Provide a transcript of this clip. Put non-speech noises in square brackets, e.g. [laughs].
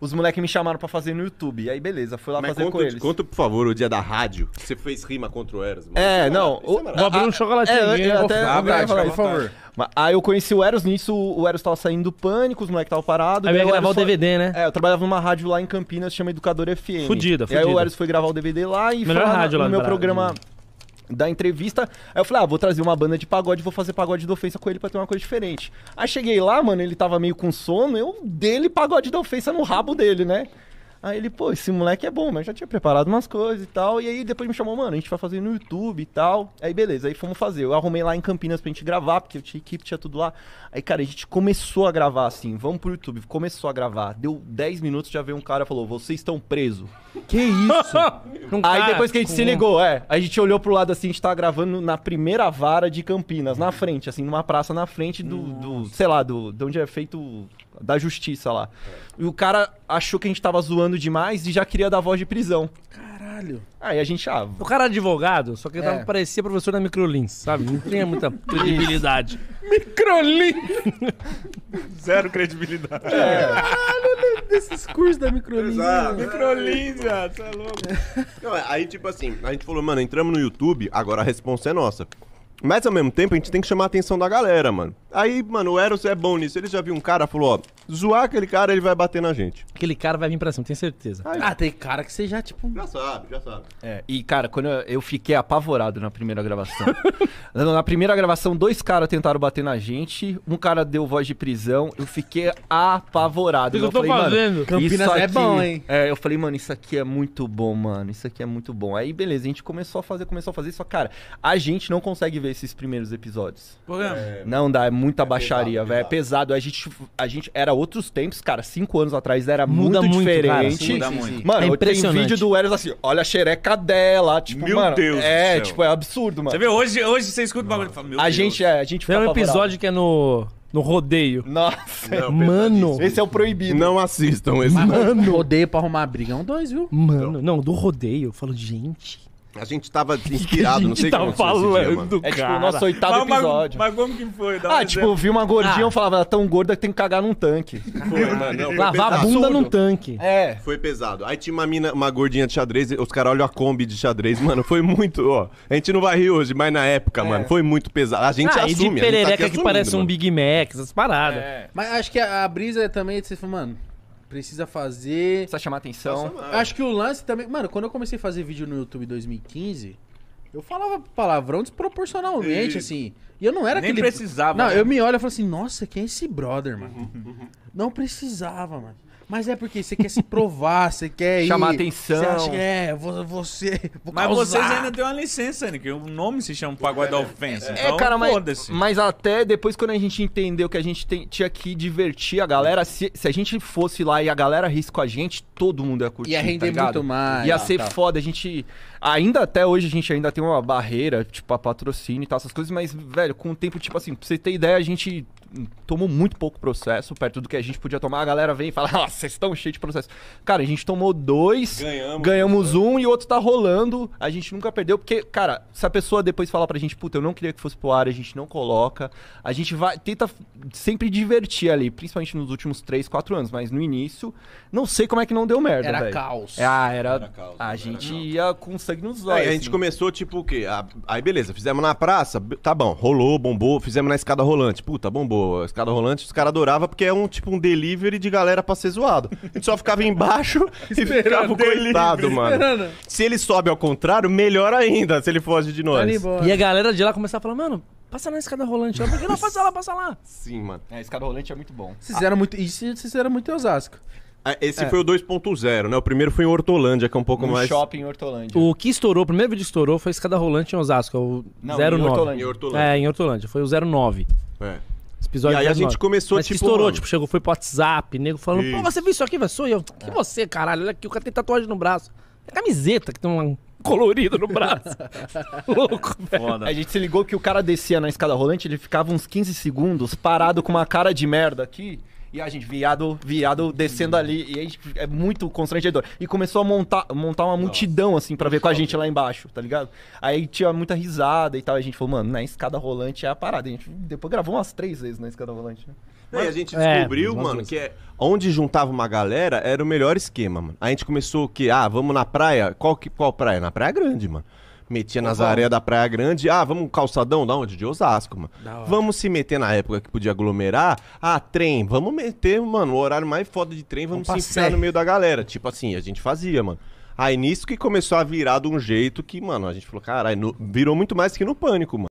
os moleques me chamaram pra fazer no YouTube. Aí, beleza, fui lá Mas fazer conta, com eles. Conta, por favor, o dia da rádio. que Você fez rima contra o Eros, mano. É, é não. É o- maravilhoso. Vou abrir um ah, chocolatinho. É, até- Abre por favor. Aí eu conheci o Eros nisso, o Eros tava saindo do pânico, os moleques estavam parados. Aí eu ia gravar o DVD, né? É, eu trabalhava numa rádio lá em Campinas, chama Educador FM. Fudida, E aí o Eros foi gravar o DVD lá e Melhor foi lá lá no meu Brasil. programa da entrevista. Aí eu falei, ah, vou trazer uma banda de pagode, vou fazer pagode da ofensa com ele pra ter uma coisa diferente. Aí cheguei lá, mano, ele tava meio com sono, eu dele pagode da ofensa no rabo dele, né? Aí ele, pô, esse moleque é bom, mas já tinha preparado umas coisas e tal. E aí depois me chamou, mano, a gente vai fazer no YouTube e tal. Aí beleza, aí fomos fazer. Eu arrumei lá em Campinas pra gente gravar, porque eu tinha equipe, tinha tudo lá. Aí, cara, a gente começou a gravar assim, vamos pro YouTube. Começou a gravar. Deu 10 minutos, já veio um cara e falou, vocês estão presos. Que isso? um [laughs] aí depois que a gente se ligou, é. A gente olhou pro lado assim, a gente tava gravando na primeira vara de Campinas, na frente, assim, numa praça na frente do, do sei lá, do, de onde é feito da justiça lá. E o cara achou que a gente tava zoando demais e já queria dar voz de prisão. Caralho. Aí a gente, ah, O cara era advogado, só que ele tava, é. parecia professor da Microlins, sabe? Não tinha muita [laughs] credibilidade. Microlin! [laughs] Zero credibilidade. É. Caralho, desses cursos da Microlin. Microlins, tá né? você é louco. Não, aí, tipo assim, a gente falou, mano, entramos no YouTube, agora a responsa é nossa. Mas ao mesmo tempo, a gente tem que chamar a atenção da galera, mano. Aí, mano, o Eros é bom nisso. Ele já viu um cara, falou, ó, zoar aquele cara, ele vai bater na gente. Aquele cara vai vir pra cima, tenho certeza. Aí, ah, tem cara que você já, tipo. Já sabe, já sabe. É, e cara, quando eu, eu fiquei apavorado na primeira gravação. [laughs] na primeira gravação, dois caras tentaram bater na gente, um cara deu voz de prisão, eu fiquei apavorado. eu, eu tô falei, fazendo. Campinas é aqui, é bom, hein? É, eu falei, mano, isso aqui é muito bom, mano, isso aqui é muito bom. Aí, beleza, a gente começou a fazer, começou a fazer, só, cara, a gente não consegue ver esses primeiros episódios. Por é. Não dá, é muita é baixaria, é velho. É pesado. A gente, a gente. Era outros tempos, cara. Cinco anos atrás era muda muito, muito diferente. Cara, muda muito. Mano, é tem vídeo do Eros assim, olha a xereca dela. Tipo, meu mano, Deus. É, tipo, é absurdo, mano. Você vê, hoje, hoje você escuta o bagulho e fala, meu a Deus. Gente, é, a gente Tem um apavorado. episódio que é no. No rodeio. Nossa. Não, mano. Esse é o proibido. Não assistam esse. Mano. Rodeio pra arrumar a briga. É um dois, viu? Mano. Então. Não, do rodeio. Eu falo, gente. A gente estava [laughs] inspirado, não sei o que, tá falando, É tipo o nosso oitavo mas, episódio. Mas, mas como que foi? Dá ah, tipo, eu vi uma gordinha e ah. eu falava, ela é tão gorda que tem que cagar num tanque. Foi, mano. Lavar a bunda Absurdo. num tanque. É. Foi pesado. Aí tinha uma mina, uma gordinha de xadrez, os caras olham a Kombi de xadrez, mano, foi muito, ó. A gente não vai rir hoje, mas na época, é. mano, foi muito pesado. A gente ah, assume, e de tá perereca tá que parece mano. um Big Mac, essas paradas. É. Mas acho que a, a brisa também, você fala, mano precisa fazer. Precisa chamar atenção. Nossa, Acho é. que o lance também. Mano, quando eu comecei a fazer vídeo no YouTube em 2015, eu falava palavrão desproporcionalmente, e... assim. E eu não era Nem aquele. precisava. Não, mano. Né? eu me olho e falo assim, nossa, quem é esse brother, mano? Uhum, uhum. Não precisava, mano. Mas é porque você quer se provar, você quer Chamar atenção. Você acha que é, você. Vou mas causar. vocês ainda têm uma licença, né? Que o nome se chama Pagode da Ofensa. É, então, cara, mas, mas até depois quando a gente entendeu que a gente tem, tinha que divertir a galera, se, se, a gente fosse lá e a galera risco a gente, todo mundo ia curtir. Ia render tá muito mais. Ia ah, ser tá. foda. A gente. Ainda até hoje a gente ainda tem uma barreira, tipo, a patrocínio e tal, essas coisas, mas, velho, com o tempo, tipo assim, pra você ter ideia, a gente tomou muito pouco processo, perto do que a gente podia tomar. A galera vem e fala, [laughs] nossa, vocês estão cheios de processo. Cara, a gente tomou dois, ganhamos, ganhamos um e o outro tá rolando. A gente nunca perdeu, porque, cara, se a pessoa depois falar pra gente, puta, eu não queria que fosse pro ar, a gente não coloca. A gente vai, tenta sempre divertir ali, principalmente nos últimos três, quatro anos, mas no início, não sei como é que não deu merda, Era véio. caos. É, ah, era, era caos, a gente ia com sangue nos olhos. Aí, é, a gente assim. começou, tipo, o quê? Ah, aí, beleza, fizemos na praça, tá bom, rolou, bombou, fizemos na escada rolante, puta, bombou pô, escada rolante, os caras adoravam porque é um tipo um delivery de galera pra ser zoado. A gente só ficava embaixo [laughs] e ficava coitado, mano. Se ele sobe ao contrário, melhor ainda se ele foge de nós. Tá e a galera de lá começava a falar, mano, passa na escada rolante porque Por que não passa lá, passa lá? Sim, mano. É, a escada rolante é muito bom. Vocês eram muito. Isso vocês eram muito Osasco. Ah, esse é. foi o 2.0, né? O primeiro foi em Hortolândia, que é um pouco no mais. shopping em Hortolândia. O que estourou, o primeiro vídeo que estourou foi a escada rolante em Osasco, é o Não, 09. Em Hortolândia. Em Hortolândia. É, em Hortolândia. Foi o 09. É episódio e aí a gente começou, Mas tipo... estourou, mano. tipo, chegou, foi pro WhatsApp, nego falando, isso. pô, você viu isso aqui, velho? Sou eu. Que é. você, caralho? Olha aqui, o cara tem tatuagem no braço. É camiseta que tem um colorido no braço. [laughs] Louco, velho. Foda. A gente se ligou que o cara descia na escada rolante, ele ficava uns 15 segundos parado com uma cara de merda aqui... E a gente, viado, viado, descendo ali. E é muito constrangedor. E começou a montar, montar uma multidão, assim, para ver com a gente lá embaixo, tá ligado? Aí tinha muita risada e tal. E a gente falou, mano, na escada rolante é a parada. a gente depois gravou umas três vezes na escada rolante, né? Mas... a gente é, descobriu, é, mano, que é, onde juntava uma galera era o melhor esquema, mano. A gente começou que, ah, vamos na praia. Qual, que, qual praia? Na Praia Grande, mano metia nas areias da Praia Grande. Ah, vamos um calçadão da onde? De Osasco, mano. Vamos se meter na época que podia aglomerar. Ah, trem, vamos meter, mano, o horário mais foda de trem, vamos, vamos se enfiar no meio da galera. Tipo assim, a gente fazia, mano. Aí nisso que começou a virar de um jeito que, mano, a gente falou, caralho, virou muito mais que no pânico, mano.